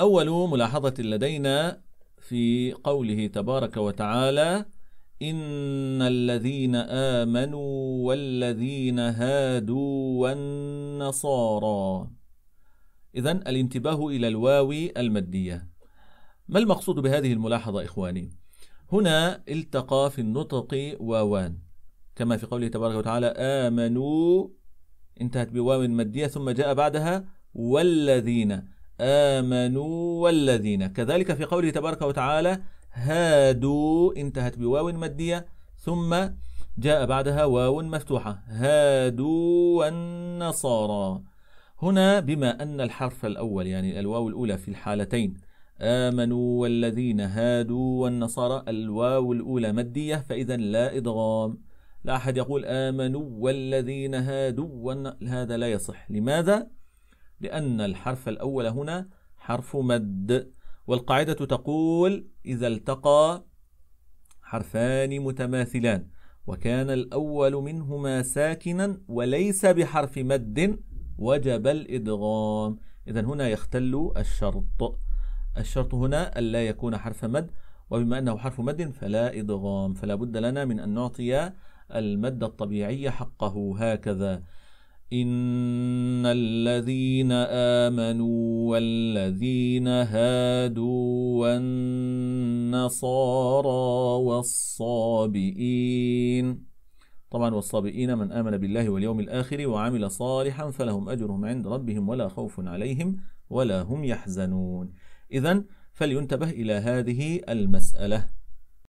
أول ملاحظة لدينا في قوله تبارك وتعالى إن الذين آمنوا والذين هادوا والنصارى إذا الانتباه إلى الواو المادية ما المقصود بهذه الملاحظة إخواني؟ هنا التقى في النطق واوان كما في قوله تبارك وتعالى آمنوا انتهت بواو مادية ثم جاء بعدها والذين آمنوا والذين كذلك في قوله تبارك وتعالى هادوا انتهت بواو مدية ثم جاء بعدها واو مفتوحة هادوا والنصارى هنا بما أن الحرف الأول يعني الواو الأولى في الحالتين آمنوا والذين هادوا والنصارى الواو الأولى مدية فإذا لا إدغام لا أحد يقول آمنوا والذين هادوا هذا لا يصح لماذا؟ لأن الحرف الأول هنا حرف مد والقاعدة تقول إذا التقى حرفان متماثلان وكان الأول منهما ساكنا وليس بحرف مد وجب الإدغام إذا هنا يختل الشرط الشرط هنا ألا يكون حرف مد وبما أنه حرف مد فلا إدغام فلا بد لنا من أن نعطي المد الطبيعي حقه هكذا إن الذين آمنوا والذين هادوا والنصارى والصابئين طبعا والصابئين من آمن بالله واليوم الآخر وعمل صالحا فلهم أجرهم عند ربهم ولا خوف عليهم ولا هم يحزنون إذا فلينتبه إلى هذه المسألة